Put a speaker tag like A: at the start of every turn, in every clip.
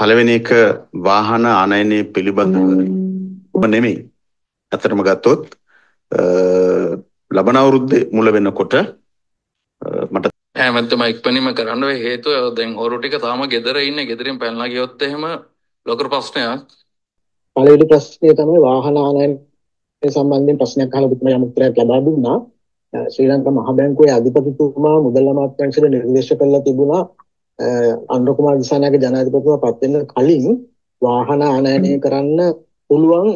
A: පළවෙනි එක වාහන ආනයනය පිළිබඳව නෙමෙයි. ඇත්තටම ගත්තොත් ලබන අවුරුද්දේ මුල වෙනකොට
B: මට හැමතෙම ඉක්මනින්ම කරන්න වෙයි හේතුව දැන් හොරු ටික තාම ගෙදර ඉන්නේ ගෙදරින් පැනලා ගියොත් එහෙම ලොකු ප්‍රශ්නයක්.
C: පළවෙනි ප්‍රශ්නේ තමයි වාහන ආනයන සම්බන්ධයෙන් ප්‍රශ්නයක් අහලා බුදුම යම් උත්තරයක් ලබා දුන්නා. ශ්‍රී ලංකා මහ බැංකුවේ අධිපතිතුමා මුදල් අමාත්‍යාංශයට නිර්දේශ කළා තිබුණා අනුර කුමාර දිසානායක ජනාධිපතිතුමා පත් වෙන කලින් වාහන ආනයනය කරන්න පුළුවන්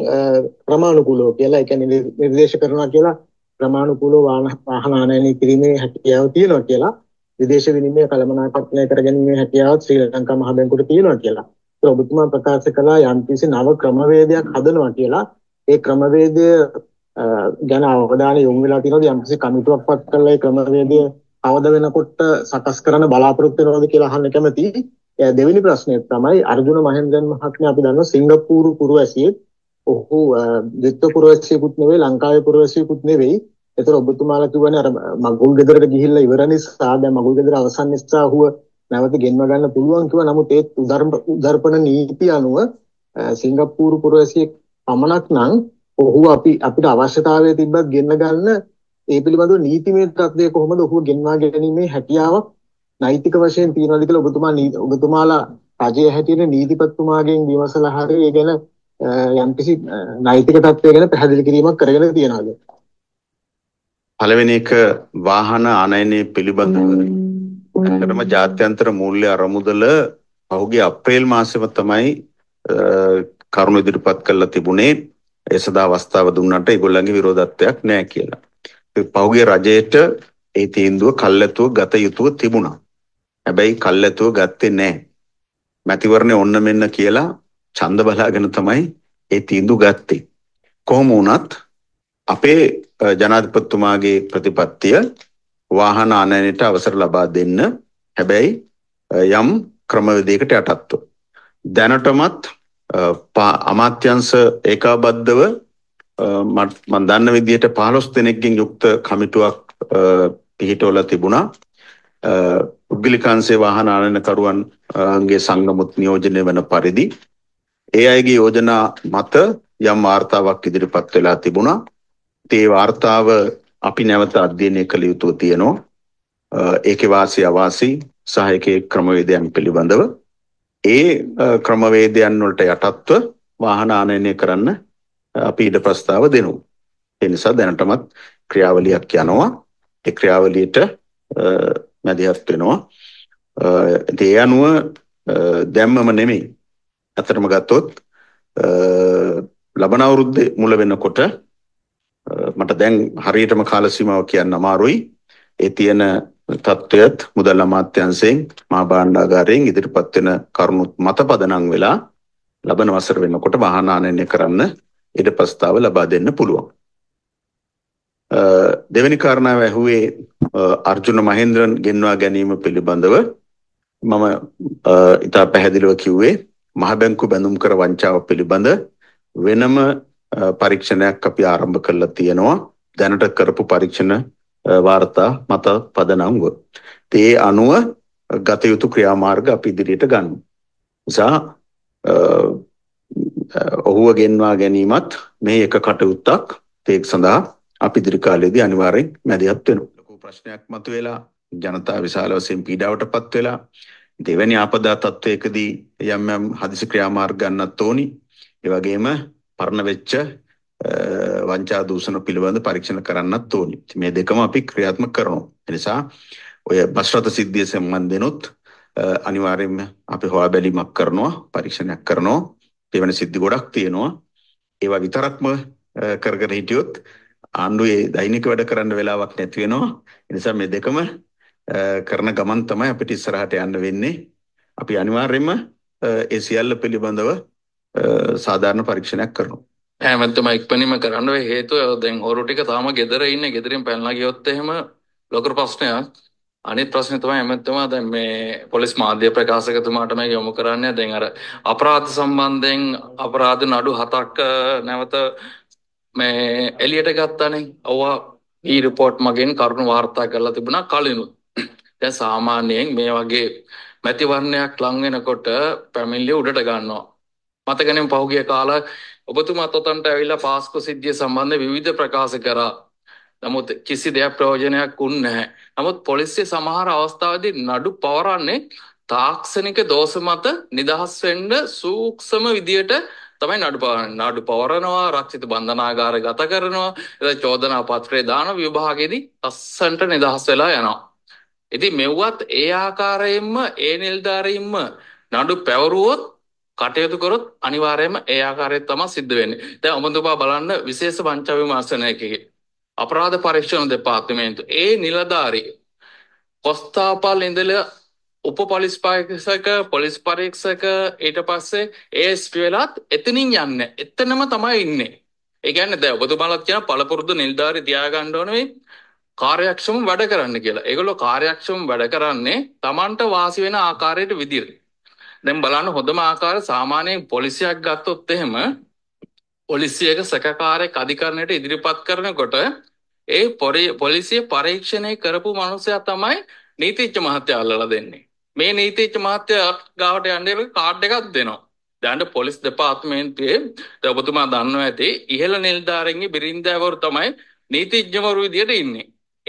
C: ක්‍රමානුකූලව කියලා ඒ කියන්නේ නිර්දේශ කරනවා කියලා ක්‍රමානුකූලව වාහන ආනයනය කිරීමේ හැකියාව තියෙනවා කියලා විදේශ විනිමය කළමනාකරණය කරගැනීමේ හැකියාව ශ්‍රී ලංකා මහ බැංකුවට තියෙනවා කියලා. ඒක ඔබතුමා ප්‍රකාශ කළා යම්කිසි නව ක්‍රමවේදයක් හදනවා කියලා. ඒ ක්‍රමවේදය ගැන අවධානය යොමු වෙලා තියෙනවා යම්කිසි කමිටුවක් පත් කරලා ඒ ක්‍රමවේදය අවද වෙනකොට සකස් කරන බලාපොරොත්තු වෙනවද කියලා අහන්න කැමතියි. දෙවෙනි ප්‍රශ්නය තමයි අර්ජුන මහෙන්ද්‍රන් මහත්මයා අපි දන්නවා සිංගප්පූරු පුරවැසියෙක්. ඔහු දෙත්ත පුරවැසියෙකුත් නෙවෙයි ලංකාවේ පුරවැසියෙකුත් නෙවෙයි. ඒතර ඔබතුමාලා කියවනේ අර මගුල් ගෙදරට ගිහිල්ලා ඉවර නිසා දැන් මගුල් ගෙදර අවසන් නිසා ඔහු නැවත ගෙන්ව ගන්න පුළුවන් කිව්වා. නමුත් ඒ උදර්පණ නීති අනුව සිංගප්පූරු පුරවැසියෙක් පමණක් නම් ඔහු අපි අපිට අවශ්‍යතාවය තිබ්බත් ගෙන්න ගන්න ඒ පිළිබඳව නීතිමය තත්ත්වය කොහොමද ඔහුව ගෙන්වා ගැනීමේ හැකියාවක් නෛතික වශයෙන් තියනවාද කියලා ඔබතුමා ඔබතුමාලා රජයේ හැටියට නීතිපතිතුමාගෙන් විමසලා හරි ඒ ගැන යම්කිසි නෛතික තත්ත්වය ගැන පැහැදිලි කිරීමක් කරගෙන තියනවාද
A: පළවෙනි එක වාහන ආනයනය පිළිබඳව කරම ජාත්‍යන්තර මූල්‍ය අරමුදල පහුගේ අප්‍රේල් මාසෙම තමයි කරුණු ඉදිරිපත් කරලා තිබුණේ ඒ සදා අවස්ථාව දුන්නට ඒගොල්ලන්ගේ විරෝධත්වයක් නැහැ කියලා. පෞගේ රජයට ඒ තීන්දුව කල්ැතුව ගත යුතුව තිබුණා. හැබැයි කල්ැතුව ගත්තේ නැහැ. මැතිවරණේ ඔන්න මෙන්න කියලා ඡන්ද බලාගෙන තමයි ඒ තීන්දුව ගත්තේ. කොහොම වුණත් අපේ ජනාධිපතිතුමාගේ ප්‍රතිපත්තිය වාහන අනයනයට අවසර ලබා දෙන්න හැබැයි යම් ක්‍රමවේදයකට යටත්ව. දැනටමත් අමාත්‍යංශ ඒකාබද්ධව මම දන්න විදිහට 15 දෙනෙක්ගෙන් යුක්ත කමිටුවක් පිහිටවලා තිබුණා. පුද්ගලිකංශේ වාහන ආනයනකරුවන්ගේ සංගමුත් නියෝජනය වෙන පරිදි ඒ අයගේ යෝජනා මත යම් වාර්තාවක් ඉදිරිපත් වෙලා තිබුණා. ඒ වාර්තාව අපි නැවත අධ්‍යයනය කළ යුතුව තියෙනවා. ඒකේ වාසි අවාසි සහ ඒකේ ක්‍රමවේදයන් පිළිබඳව ඒ ක්‍රමවේදයන් වලට යටත්ව වාහන ආනයනය කරන්න අපි ඉද ප්‍රස්තාව දෙනු. ඒ නිසා දැනටමත් ක්‍රියාවලියක් යනවා. ඒ ක්‍රියාවලියට මැදිහත් වෙනවා. ඒ අනුව දැම්මම නෙමෙයි. අතරම ගත්තොත් ලබන අවුරුද්දේ මුල වෙනකොට මට දැන් හරියටම කාල සීමාව කියන්න අමාරුයි. ඒ තියෙන තත්ත්වයත් මුදල් අමාත්‍යංශයෙන් මහා භාණ්ඩාගාරයෙන් ඉදිරිපත් වෙන කරුණුත් මත පදනම් වෙලා ලබන වසර වෙනකොට වාහන ආනයනය කරන්න ඊට ප්‍රස්තාව ලබා දෙන්න පුළුවන්. දෙවැනි කාරණාව ඇහුවේ අර්ජුන මහේන්ද්‍රන් ගෙන්වා ගැනීම පිළිබඳව මම ඉතා පැහැදිලිව කිව්වේ මහ බැංකු බැඳුම් කර වංචාව පිළිබඳ වෙනම පරීක්ෂණයක් අපි ආරම්භ කරලා තියෙනවා දැනට කරපු පරීක්ෂණ වාර්තා මත පදනම්ව. ඒ අනුව ගත යුතු ක්‍රියාමාර්ග අපි ඉදිරියට ගන්න. නිසා ඔහුව ගෙන්වා ගැනීමත් මේ එක කටයුත්තක් තේක් සඳහා අපි දිරිකාලයේදී අනිවාර්යෙන් මැදිහත් වෙනවා. ලොකු ප්‍රශ්නයක් මතුවෙලා ජනතා විශාල වශයෙන් පීඩාවට පත් වෙලා දෙවැනි ආපදා තත්ත්වයකදී යම් යම් හදිසි ක්‍රියාමාර්ග ගන්නත් ඕනි. ඒ වගේම පරණ වෙච්ච වංචා දූෂණ පිළිබඳ පරීක්ෂණ කරන්නත් ඕනි. මේ දෙකම අපි ක්‍රියාත්මක කරනවා. එනිසා ඔය බස් රථ සිද්ධිය සම්බන්ධෙනොත් අනිවාර්යයෙන්ම අපි හොයා බැලීමක් කරනවා, පරීක්ෂණයක් කරනවා. එවැනි සිද්ධි ගොඩක් තියෙනවා. ඒවා විතරක්ම කරගෙන හිටියොත් ආණ්ඩුවේ දෛනික වැඩ කරන්න වෙලාවක් නැති වෙනවා. ඒ නිසා මේ දෙකම කරන ගමන් තමයි අපිට ඉස්සරහට යන්න වෙන්නේ. අපි අනිවාර්යයෙන්ම ඒ සියල්ල පිළිබඳව සාධාරණ පරීක්ෂණයක් කරනවා. හැමතිම එක්පැනිම කරන්න
B: හේතුව දැන් හොරු ටික තාම ගෙදර ඉන්නේ ගෙදරින් පැනලා ගියොත් එහෙම ලොකු ප්‍රශ්නයක්. අනිත් ප්‍රශ්නේ තමයි එමෙතුමා දැන් මේ පොලිස් මාධ්‍ය ප්‍රකාශකතුමාට මේ යොමු කරන්නේ දැන් අර අපරාධ සම්බන්ධයෙන් අපරාධ නඩු හතක් නැවත මේ එලියට ගත්තානේ. ඔවා මේ report මගෙන් කරුණු වාර්තා කරලා තිබුණා කලිනුත්. දැන් සාමාන්‍යයෙන් මේ වගේ මැතිවරණයක් ලං වෙනකොට පැමිණිලි උඩට ගන්නවා. මතකනේ පහුගිය කාලා ඔබතුමාත් ඔතනට ඇවිල්ලා පාස්කු සිද්ධිය සම්බන්ධ විවිධ ප්‍රකාශ කරා. නමුත් කිසි දෙයක් ප්‍රයෝජනයක් වුණ නැහැ. නමුත් පොලිසිය සමහර අවස්ථාවදී නඩු පවරන්නේ තාක්ෂණික දෝෂ මත නිදහස් වෙන්න සූක්ෂම විදියට තමයි නඩු නඩු පවරනවා රක්ෂිත බන්ධනාගාර ගත කරනවා එතන චෝදනා පත්‍රය දාන විභාගයේදී අස්සන්ට නිදහස් වෙලා යනවා. ඉතින් මෙව්වත් ඒ ආකාරයෙන්ම ඒ නිලධාරීන්ම නඩු පැවරුවොත් කටයුතු කරොත් අනිවාර්යයෙන්ම ඒ ආකාරයෙන් තමයි සිද්ධ වෙන්නේ. දැන් ඔබතුමා බලන්න විශේෂ වංචා විමර්ශනයකේ අපරාධ පරීක්ෂණ දෙපාර්තමේන්තුව ඒ නිලධාරි කොස්තාපල් ඉඳලා උප පොලිස් පරීක්ෂක පොලිස් පරීක්ෂක ඊට පස්සේ ඒස්පි වෙලත් එතනින් යන්න එතනම තමයි ඉන්නේ ඒ කියන්නේ දැන් ඔබතුමාලත් කියන පළපුරුදු නිලධාරි තියාගන්න ඕනේ කාර්යක්ෂම වැඩ කරන්න කියලා. ඒගොල්ලෝ කාර්යක්ෂම වැඩ කරන්නේ Tamanට වාසි වෙන ආකාරයට විදිහට. දැන් බලන්න හොඳම ආකාර සාමාන්‍යයෙන් පොලිසියක් ගත්තොත් එහෙම පොලිසියක සැකකාරයෙක් අධිකරණයට ඉදිරිපත් කරනකොට ඒ පොලිසිය පරීක්ෂණය කරපු මනුස්සයා තමයි නීතිච්ච මහත්තයා අල්ලලා දෙන්නේ. මේ නීතිච්ච මහත්තයා ගාවට යන්නේ කාඩ් එකක් දෙනවා. දැන් පොලිස් දෙපාර්තමේන්තුවේ දැන් ඔබතුමා දන්නවා ඇති ඉහළ නිලධාරීන්ගේ බිරින්දෑවරු තමයි නීතිඥවරු විදියට ඉන්නේ.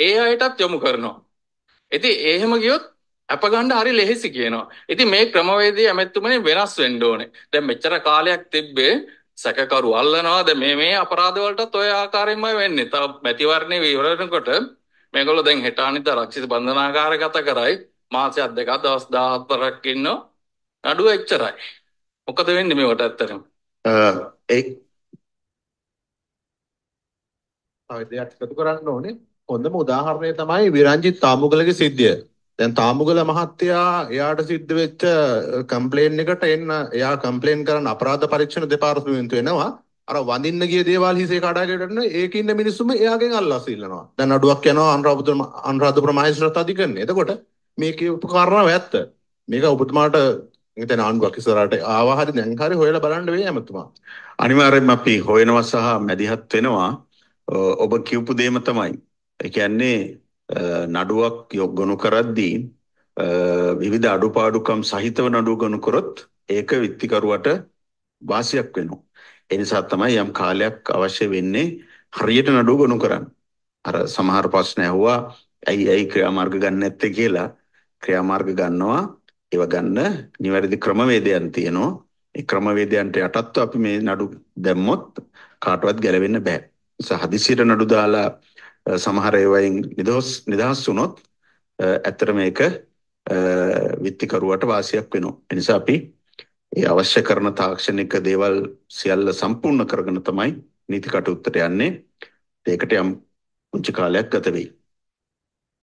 B: ඒ අයටත් යොමු කරනවා. ඉතින් එහෙම ගියොත් අපගන්න හරි ලෙහෙසි කියනවා. ඉතින් මේ ක්‍රමවේදය ඇමැත්තුමනේ වෙනස් වෙන්න ඕනේ. දැන් මෙච්චර කාලයක් තිබ්බේ සැකකරු අල්ලනවා දැන් මේ මේ අපරාධවලටත් ඔය ආකාරයෙන්මයි වෙන්නේ. තව මැතිවරණේ විවරණකොට මේගොල්ලෝ දැන් හෙට අනිදා රක්ෂිත බන්ධනාගාරගත කරයි මාසයක් දෙකක් දවස් 14ක් ඉන්නෝ නඩුව එච්චරයි. මොකද වෙන්නේ මේවට ඇත්තටම?
A: අ ඒ දෙයක් එකතු කරන්න ඕනේ. හොඳම උදාහරණය තමයි විරංජිත් තාමුගලගේ සිද්ධිය. දැන් තාමුගල මහත්තයා එයාට සිද්ධ වෙච්ච කම්ප්ලේන් එකට එන්න එයා කම්ප්ලේන් කරන අපරාධ පරීක්ෂණ දෙපාර්තමේන්තුව එනවා අර වඳින්න ගිය දේවල් හිසේ කඩාගෙන යන ඒකේ ඉන්න මිනිස්සුම එයාගෙන් අල්ලාස් ඉල්ලනවා දැන් අඩුවක් යනවා අනුරාධපුර අනුරාධපුර මහේස්ත්‍රාත් අධිකරණය එතකොට මේකේ උපකාරණාව ඇත්ත මේක ඔබතුමාට ඉතින් ආණ්ඩුවක් ඉස්සරහට ආවා හරි දැන් හරි හොයලා බලන්න වෙයි අමතුමා අනිවාර්යෙන්ම අපි හොයනවා සහ මැදිහත් වෙනවා ඔබ කියපු දෙයම තමයි ඒ කියන්නේ නඩුවක් යොග්ගනු කරද්දී විවිධ අඩුපාඩුකම් සහිතව නඩුව ගනු කරොත් ඒක විත්තිකරුවට වාසියක් වෙනවා. එනිසා තමයි යම් කාලයක් අවශ්‍ය වෙන්නේ හරියට නඩුව ගනු කරන්න. අර සමහර ප්‍රශ්න ඇහුවා ඇයි ඇයි ක්‍රියාමාර්ග ගන්න නැත්තේ කියලා ක්‍රියාමාර්ග ගන්නවා ඒව ගන්න නිවැරදි ක්‍රමවේදයන් තියෙනවා. ඒ ක්‍රමවේදයන්ට යටත්ව අපි මේ නඩු දැම්මොත් කාටවත් ගැලවෙන්න බෑ. නිසා හදිසියට නඩු දාලා සමහර ඒවයින් නිදහස් නිදහස් වුණොත් ඇත්තට මේක විත්තිකරුවට වාසියක් වෙනවා. ඒ නිසා අපි ඒ අවශ්‍ය කරන තාක්ෂණික දේවල් සියල්ල සම්පූර්ණ කරගෙන තමයි නීති කටයුත්තට යන්නේ. ඒකට යම් පුංචි කාලයක් ගත වෙයි.